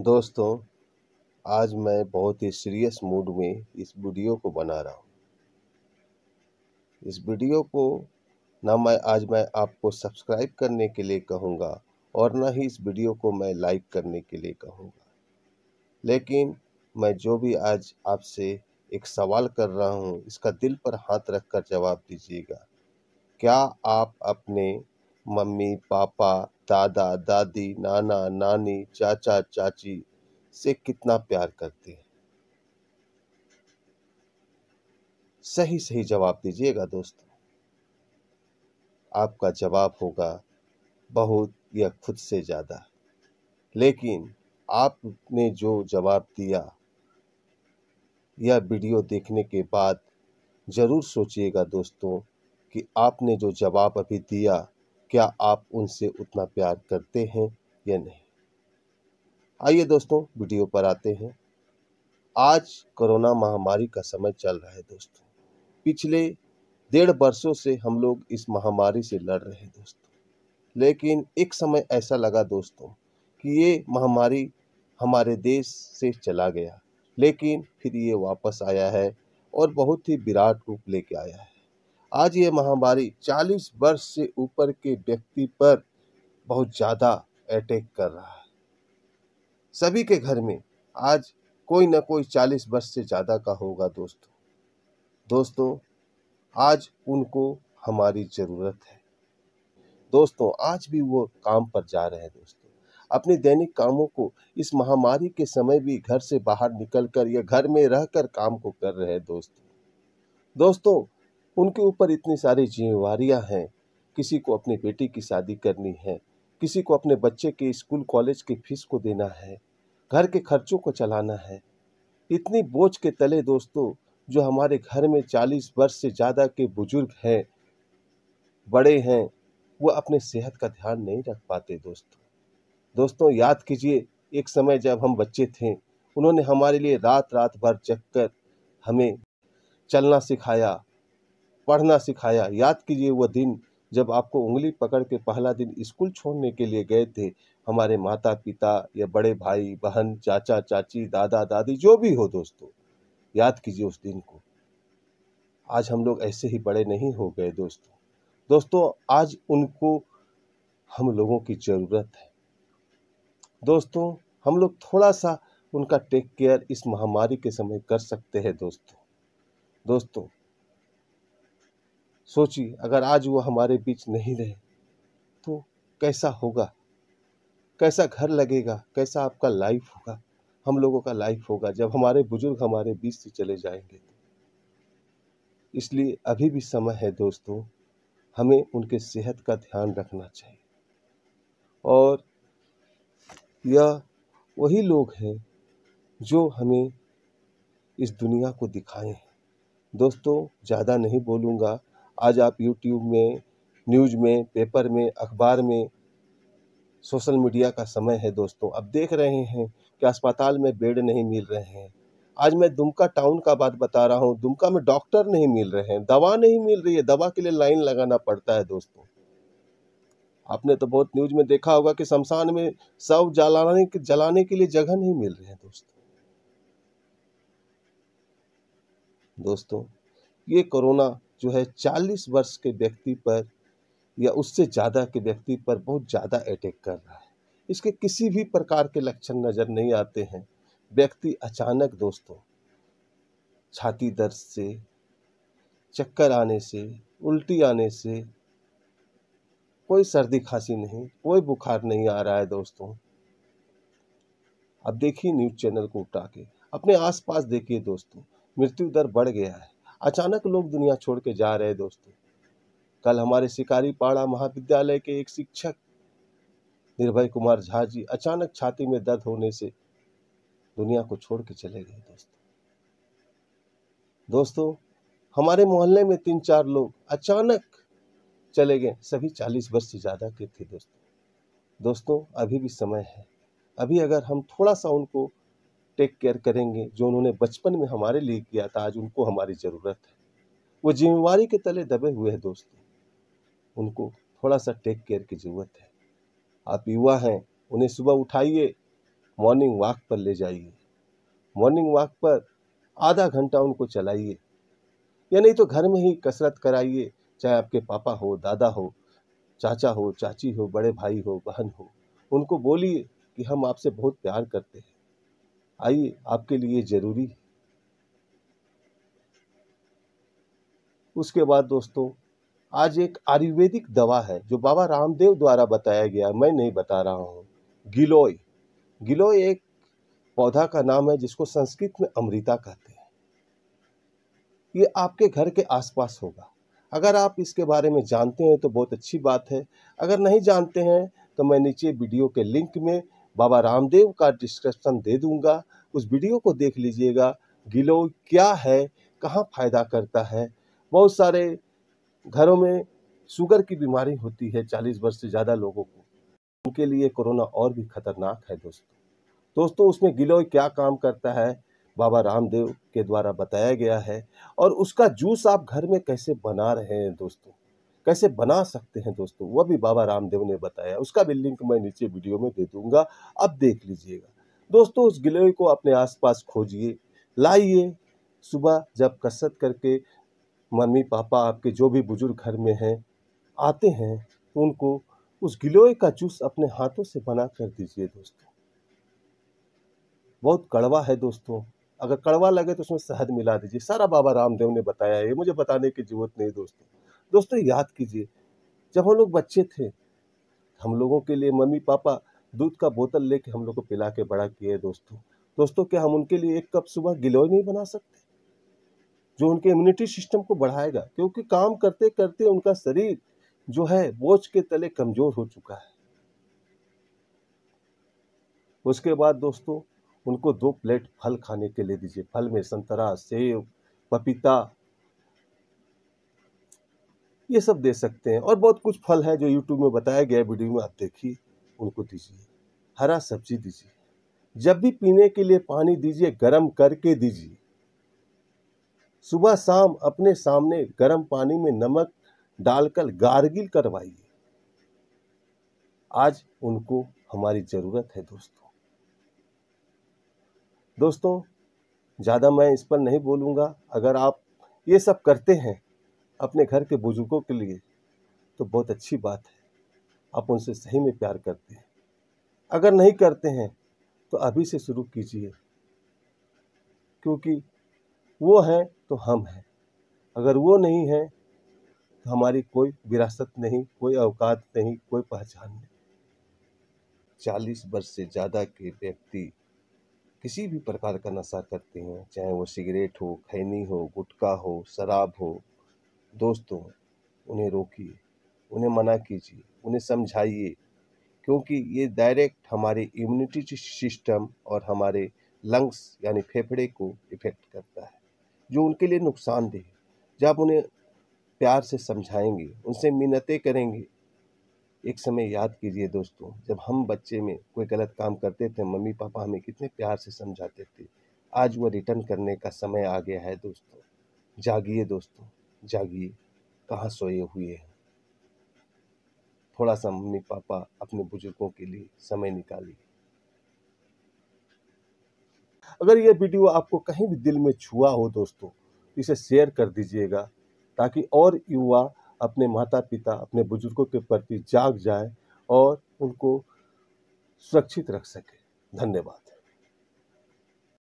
दोस्तों आज मैं बहुत ही सीरियस मूड में इस वीडियो को बना रहा हूँ इस वीडियो को ना मैं आज मैं आपको सब्सक्राइब करने के लिए कहूँगा और ना ही इस वीडियो को मैं लाइक करने के लिए कहूँगा लेकिन मैं जो भी आज आपसे एक सवाल कर रहा हूँ इसका दिल पर हाथ रखकर जवाब दीजिएगा क्या आप अपने मम्मी पापा दादा दादी नाना नानी चाचा चाची से कितना प्यार करते हैं सही सही जवाब दीजिएगा दोस्तों आपका जवाब होगा बहुत या खुद से ज़्यादा लेकिन आपने जो जवाब दिया यह वीडियो देखने के बाद ज़रूर सोचिएगा दोस्तों कि आपने जो जवाब अभी दिया क्या आप उनसे उतना प्यार करते हैं या नहीं आइए दोस्तों वीडियो पर आते हैं आज कोरोना महामारी का समय चल रहा है दोस्तों पिछले डेढ़ वर्षों से हम लोग इस महामारी से लड़ रहे हैं दोस्तों लेकिन एक समय ऐसा लगा दोस्तों कि ये महामारी हमारे देश से चला गया लेकिन फिर ये वापस आया है और बहुत ही विराट रूप लेके आया है आज ये महामारी 40 वर्ष से ऊपर के व्यक्ति पर बहुत ज़्यादा अटैक कर रहा है सभी के घर में आज कोई ना कोई 40 वर्ष से ज़्यादा का होगा दोस्तों दोस्तों आज उनको हमारी ज़रूरत है दोस्तों आज भी वो काम पर जा रहे हैं दोस्तों अपने दैनिक कामों को इस महामारी के समय भी घर से बाहर निकलकर या घर में रहकर काम को कर रहे हैं दोस्तों दोस्तों उनके ऊपर इतनी सारी जिम्मेवार हैं किसी को अपनी बेटी की शादी करनी है किसी को अपने बच्चे के स्कूल कॉलेज की फीस को देना है घर के खर्चों को चलाना है इतनी बोझ के तले दोस्तों जो हमारे घर में चालीस वर्ष से ज़्यादा के बुजुर्ग हैं बड़े हैं वो अपने सेहत का ध्यान नहीं रख पाते दोस्तों दोस्तों याद कीजिए एक समय जब हम बच्चे थे उन्होंने हमारे लिए रात रात भर जग कर हमें चलना सिखाया पढ़ना सिखाया याद कीजिए वह दिन जब आपको उंगली पकड़ के पहला दिन स्कूल छोड़ने के लिए गए थे हमारे माता पिता या बड़े भाई बहन चाचा चाची दादा दादी जो भी हो दोस्तों याद कीजिए उस दिन को आज हम लोग ऐसे ही बड़े नहीं हो गए दोस्तों दोस्तों आज उनको हम लोगों की ज़रूरत है दोस्तों हम लोग थोड़ा सा उनका टेक केयर इस महामारी के समय कर सकते हैं दोस्तों दोस्तों सोचिए अगर आज वो हमारे बीच नहीं रहे तो कैसा होगा कैसा घर लगेगा कैसा आपका लाइफ होगा हम लोगों का लाइफ होगा जब हमारे बुजुर्ग हमारे बीच से चले जाएंगे इसलिए अभी भी समय है दोस्तों हमें उनके सेहत का ध्यान रखना चाहिए और यह वही लोग हैं जो हमें इस दुनिया को दिखाए हैं दोस्तों ज़्यादा नहीं बोलूँगा आज आप यूट्यूब में न्यूज में पेपर में अखबार में सोशल मीडिया का समय है दोस्तों अब देख रहे हैं कि अस्पताल में बेड नहीं मिल रहे हैं आज मैं दुमका टाउन का बात बता रहा हूँ दुमका में डॉक्टर नहीं मिल रहे हैं दवा नहीं मिल रही है दवा के लिए लाइन लगाना पड़ता है दोस्तों आपने तो बहुत न्यूज में देखा होगा कि शमशान में सब जलाने के जलाने के लिए जगह नहीं मिल रही है दोस्तों दोस्तों ये कोरोना जो है चालीस वर्ष के व्यक्ति पर या उससे ज़्यादा के व्यक्ति पर बहुत ज़्यादा अटैक कर रहा है इसके किसी भी प्रकार के लक्षण नज़र नहीं आते हैं व्यक्ति अचानक दोस्तों छाती दर्द से चक्कर आने से उल्टी आने से कोई सर्दी खांसी नहीं कोई बुखार नहीं आ रहा है दोस्तों अब देखिए न्यूज़ चैनल को उठा के अपने आसपास देखिए दोस्तों मृत्यु दर बढ़ गया है अचानक लोग दुनिया छोड़ के जा रहे दोस्तों कल हमारे शिकारी पाड़ा महाविद्यालय के एक शिक्षक निर्भय कुमार झा जी अचानक छाती में दर्द होने से दुनिया को छोड़ के चले गए दोस्तों दोस्तों हमारे मोहल्ले में तीन चार लोग अचानक चले गए सभी चालीस वर्ष से ज़्यादा के थे दोस्तों दोस्तों अभी भी समय है अभी अगर हम थोड़ा सा उनको टेक केयर करेंगे जो उन्होंने बचपन में हमारे लिए किया था आज उनको हमारी ज़रूरत है वो जिम्मेवारी के तले दबे हुए हैं दोस्तों उनको थोड़ा सा टेक केयर की ज़रूरत है आप युवा हैं उन्हें सुबह उठाइए मॉर्निंग वॉक पर ले जाइए मॉर्निंग वॉक पर आधा घंटा उनको चलाइए या नहीं तो घर में ही कसरत कराइए चाहे आपके पापा हो दादा हो चाचा हो चाची हो बड़े भाई हो बहन हो उनको बोलिए कि हम आपसे बहुत प्यार करते हैं आइए आपके लिए ज़रूरी है उसके बाद दोस्तों आज एक आयुर्वेदिक दवा है जो बाबा रामदेव द्वारा बताया गया मैं नहीं बता रहा हूँ गिलोय गिलोय एक पौधा का नाम है जिसको संस्कृत में अमृता कहते हैं ये आपके घर के आसपास होगा अगर आप इसके बारे में जानते हैं तो बहुत अच्छी बात है अगर नहीं जानते हैं तो मैं नीचे वीडियो के लिंक में बाबा रामदेव का डिस्क्रिप्शन दे दूंगा उस वीडियो को देख लीजिएगा गिलो क्या है कहाँ फ़ायदा करता है बहुत सारे घरों में शुगर की बीमारी होती है चालीस वर्ष से ज़्यादा लोगों को उनके लिए कोरोना और भी खतरनाक है दोस्तों दोस्तों उसमें गिलोय क्या काम करता है बाबा रामदेव के द्वारा बताया गया है और उसका जूस आप घर में कैसे बना रहे हैं दोस्तों कैसे बना सकते हैं दोस्तों वह भी बाबा रामदेव ने बताया उसका भी लिंक मैं नीचे वीडियो में दे दूंगा अब देख लीजिएगा दोस्तों उस गिलोय को अपने आसपास खोजिए लाइए सुबह जब कसरत करके मम्मी पापा आपके जो भी बुजुर्ग घर में हैं आते हैं तो उनको उस गिलोय का जूस अपने हाथों से बना कर दीजिए दोस्तों बहुत कड़वा है दोस्तों अगर कड़वा लगे तो उसमें शहद मिला दीजिए सारा बाबा रामदेव ने बताया ये मुझे बताने की जरूरत नहीं दोस्तों दोस्तों याद कीजिए जब हम लोग बच्चे थे हम लोगों के लिए मम्मी पापा दूध का बोतल लेके हम लोग को पिला के बड़ा किए दोस्तों दोस्तों क्या हम उनके लिए एक कप सुबह गिलोय नहीं बना सकते जो उनके इम्यूनिटी सिस्टम को बढ़ाएगा क्योंकि काम करते करते उनका शरीर जो है बोझ के तले कमज़ोर हो चुका है उसके बाद दोस्तों उनको दो प्लेट फल खाने के लिए दीजिए फल में संतरा सेब पपीता ये सब दे सकते हैं और बहुत कुछ फल है जो यूट्यूब में बताया गया वीडियो में आप देखिए उनको दीजिए हरा सब्जी दीजिए जब भी पीने के लिए पानी दीजिए गर्म करके दीजिए सुबह शाम अपने सामने गर्म पानी में नमक डालकर गार्गिल करवाइए आज उनको हमारी ज़रूरत है दोस्तों दोस्तों ज़्यादा मैं इस पर नहीं बोलूँगा अगर आप ये सब करते हैं अपने घर के बुजुर्गों के लिए तो बहुत अच्छी बात है आप उनसे सही में प्यार करते हैं अगर नहीं करते हैं तो अभी से शुरू कीजिए क्योंकि वो हैं तो हम हैं अगर वो नहीं हैं तो हमारी कोई विरासत नहीं कोई अवकात नहीं कोई पहचान नहीं चालीस वर्ष से ज़्यादा के व्यक्ति किसी भी प्रकार का नशा करते हैं चाहे वो सिगरेट हो खैनी हो गुटखा हो शराब हो दोस्तों उन्हें रोकिए उन्हें मना कीजिए उन्हें समझाइए क्योंकि ये डायरेक्ट हमारे इम्यूनिटी सिस्टम और हमारे लंग्स यानी फेफड़े को इफ़ेक्ट करता है जो उनके लिए नुकसानदेह जब उन्हें प्यार से समझाएंगे उनसे मिन्नतें करेंगे एक समय याद कीजिए दोस्तों जब हम बच्चे में कोई गलत काम करते थे मम्मी पापा हमें कितने प्यार से समझाते थे आज वह रिटर्न करने का समय आ गया है दोस्तों जागिए दोस्तों जागिए कहाँ सोए हुए हैं थोड़ा सा मम्मी पापा अपने बुजुर्गों के लिए समय निकालिए अगर यह वीडियो आपको कहीं भी दिल में छुआ हो दोस्तों इसे शेयर कर दीजिएगा ताकि और युवा अपने माता पिता अपने बुजुर्गों के प्रति जाग जाए और उनको सुरक्षित रख सके धन्यवाद